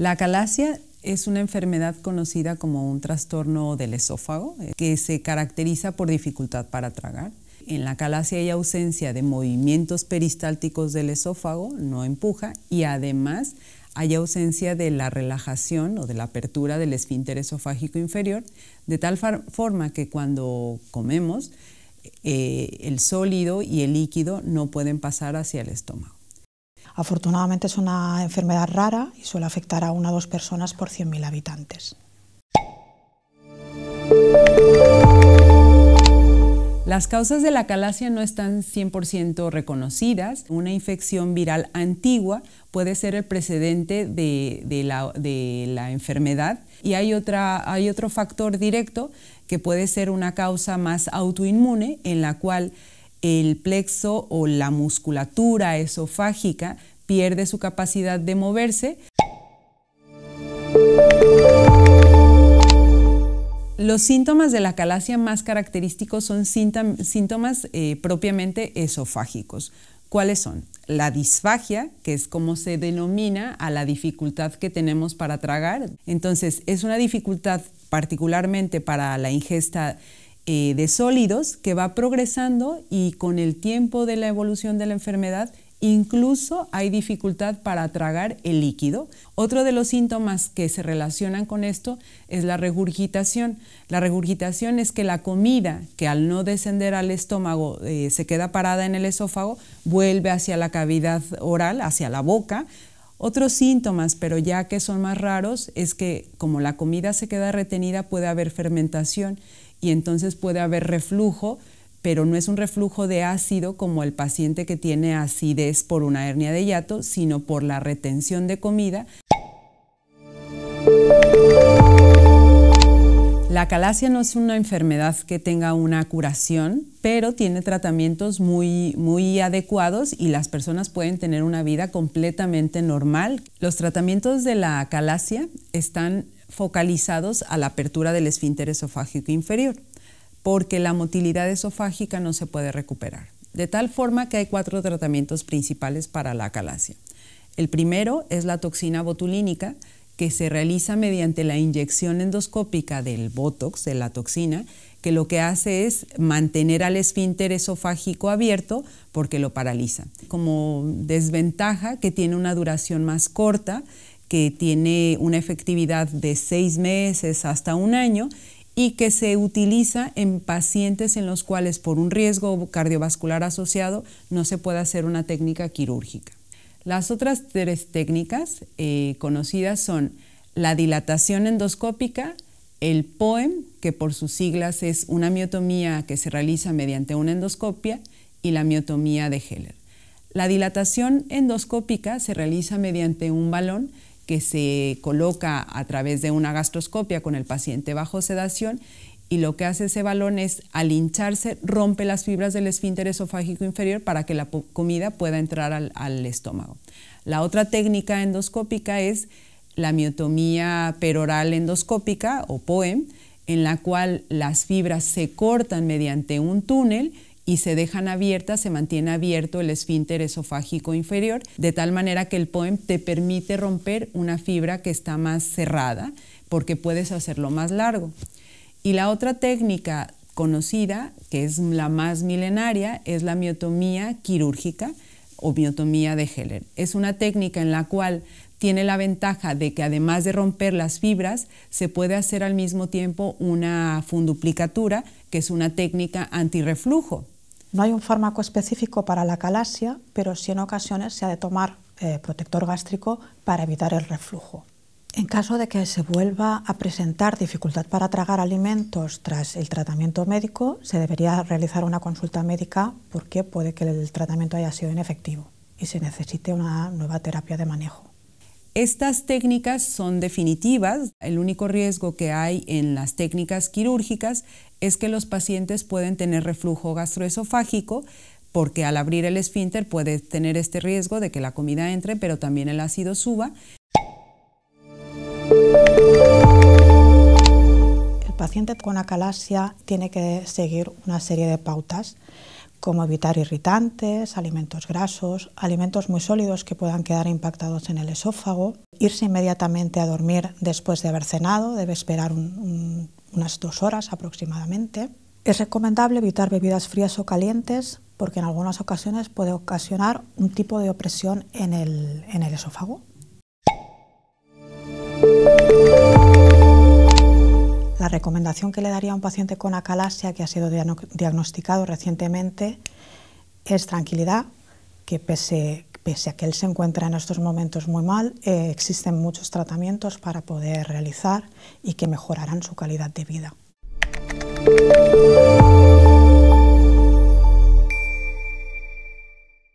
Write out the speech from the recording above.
La calasia es una enfermedad conocida como un trastorno del esófago eh, que se caracteriza por dificultad para tragar. En la calasia hay ausencia de movimientos peristálticos del esófago, no empuja, y además hay ausencia de la relajación o de la apertura del esfínter esofágico inferior, de tal forma que cuando comemos, eh, el sólido y el líquido no pueden pasar hacia el estómago. Afortunadamente es una enfermedad rara y suele afectar a una o dos personas por 100.000 habitantes. Las causas de la calasia no están 100% reconocidas. Una infección viral antigua puede ser el precedente de, la, enfermedad y hay, hay otro factor directo que puede ser una causa más autoinmune en la cual el plexo o la musculatura esofágica pierde su capacidad de moverse. Los síntomas de la calasia más característicos son síntomas eh, propiamente esofágicos. ¿Cuáles son? La disfagia, que es como se denomina a la dificultad que tenemos para tragar. Entonces, es una dificultad particularmente para la ingesta eh, de sólidos que va progresando y con el tiempo de la evolución de la enfermedad Incluso hay dificultad para tragar el líquido. Otro de los síntomas que se relacionan con esto es la regurgitación. La regurgitación es que la comida que al no descender al estómago eh, se queda parada en el esófago, vuelve hacia la cavidad oral, hacia la boca, otros síntomas, pero ya que son más raros, es que como la comida se queda retenida puede haber fermentación y entonces puede haber reflujo pero no es un reflujo de ácido como el paciente que tiene acidez por una hernia de hiato, sino por la retención de comida. La calasia no es una enfermedad que tenga una curación, pero tiene tratamientos muy, muy adecuados y las personas pueden tener una vida completamente normal. Los tratamientos de la calasia están focalizados a la apertura del esfínter esofágico inferior porque la motilidad esofágica no se puede recuperar. De tal forma que hay cuatro tratamientos principales para la acalacia. El primero es la toxina botulínica, que se realiza mediante la inyección endoscópica del botox, de la toxina, que lo que hace es mantener al esfínter esofágico abierto porque lo paraliza. Como desventaja que tiene una duración más corta, que tiene una efectividad de seis meses hasta un año y que se utiliza en pacientes en los cuales por un riesgo cardiovascular asociado no se puede hacer una técnica quirúrgica. Las otras tres técnicas eh, conocidas son la dilatación endoscópica, el POEM, que por sus siglas es una miotomía que se realiza mediante una endoscopia, y la miotomía de Heller. La dilatación endoscópica se realiza mediante un balón que se coloca a través de una gastroscopia con el paciente bajo sedación y lo que hace ese balón es al hincharse rompe las fibras del esfínter esofágico inferior para que la comida pueda entrar al, estómago. La otra técnica endoscópica es la miotomía peroral endoscópica o POEM, en la cual las fibras se cortan mediante un túnel y se dejan abiertas, se mantiene abierto el esfínter esofágico inferior, de tal manera que el POEM te permite romper una fibra que está más cerrada porque puedes hacerlo más largo. Y la otra técnica conocida, que es la más milenaria, es la miotomía quirúrgica o miotomía de Heller. Es una técnica en la cual tiene la ventaja de que además de romper las fibras, se puede hacer al mismo tiempo una funduplicatura, que es una técnica antirreflujo. No hay un fármaco específico para la calasia, pero sí en ocasiones se ha de tomar eh, protector gástrico para evitar el reflujo. En caso de que se vuelva a presentar dificultad para tragar alimentos tras el tratamiento médico, se debería realizar una consulta médica porque puede que el tratamiento haya sido inefectivo y se necesite una nueva terapia de manejo. Estas técnicas son definitivas. El único riesgo que hay en las técnicas quirúrgicas es que los pacientes pueden tener reflujo gastroesofágico porque al abrir el esfínter puede tener este riesgo de que la comida entre, pero también el ácido suba. El paciente con acalasia tiene que seguir una serie de pautas como evitar irritantes, alimentos grasos, alimentos muy sólidos que puedan quedar impactados en el esófago, irse inmediatamente a dormir después de haber cenado, debe esperar unas dos horas aproximadamente. Es recomendable evitar bebidas frías o calientes porque en algunas ocasiones puede ocasionar un tipo de opresión el, en el esófago. La recomendación que le daría a un paciente con acalasia que ha sido diagnosticado recientemente es tranquilidad, que pese, a que él se encuentra en estos momentos muy mal, eh, existen muchos tratamientos para poder realizar y que mejorarán su calidad de vida.